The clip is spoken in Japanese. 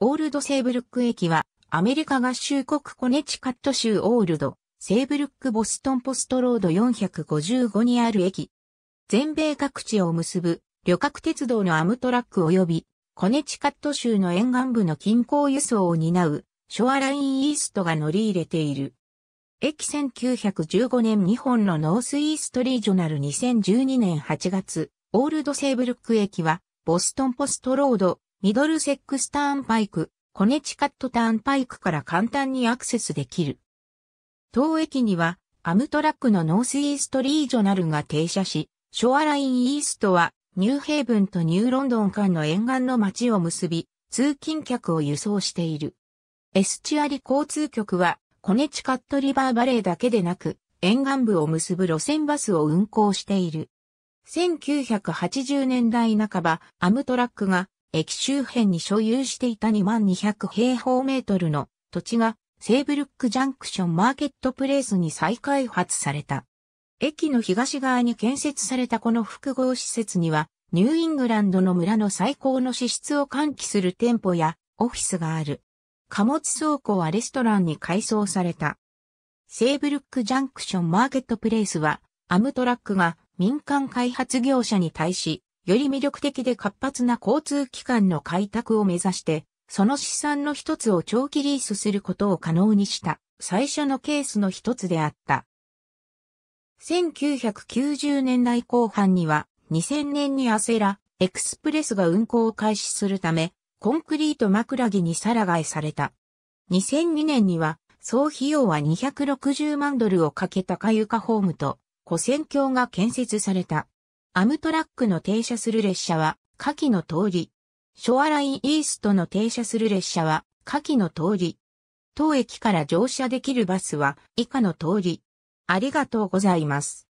オールドセーブルック駅は、アメリカ合衆国コネチカット州オールド、セーブルックボストンポストロード455にある駅。全米各地を結ぶ旅客鉄道のアムトラック及びコネチカット州の沿岸部の近郊輸送を担うショアラインイーストが乗り入れている。駅1915年日本のノースイーストリージョナル2012年8月、オールドセーブルック駅はボストンポストロードミドルセックスターンパイク、コネチカットターンパイクから簡単にアクセスできる。当駅には、アムトラックのノースイーストリージョナルが停車し、ショアラインイーストは、ニューヘイブンとニューロンドン間の沿岸の街を結び、通勤客を輸送している。エスチュアリ交通局は、コネチカットリバーバレーだけでなく、沿岸部を結ぶ路線バスを運行している。1980年代半ば、アムトラックが駅周辺に所有していた2200平方メートルの土地がセーブルックジャンクションマーケットプレイスに再開発された。駅の東側に建設されたこの複合施設には、ニューイングランドの村の最高の支出を喚起する店舗やオフィスがある。貨物倉庫はレストランに改装された。セーブルックジャンクションマーケットプレイスは、アムトラックが民間開発業者に対し、より魅力的で活発な交通機関の開拓を目指して、その資産の一つを長期リースすることを可能にした最初のケースの一つであった。1990年代後半には2000年にアセラ、エクスプレスが運行を開始するため、コンクリート枕木にさらがえされた。2002年には、総費用は260万ドルをかけたカユカホームと、古戦橋が建設された。アムトラックの停車する列車は、下記の通り。ショアラインイーストの停車する列車は、下記の通り。当駅から乗車できるバスは、以下の通り。ありがとうございます。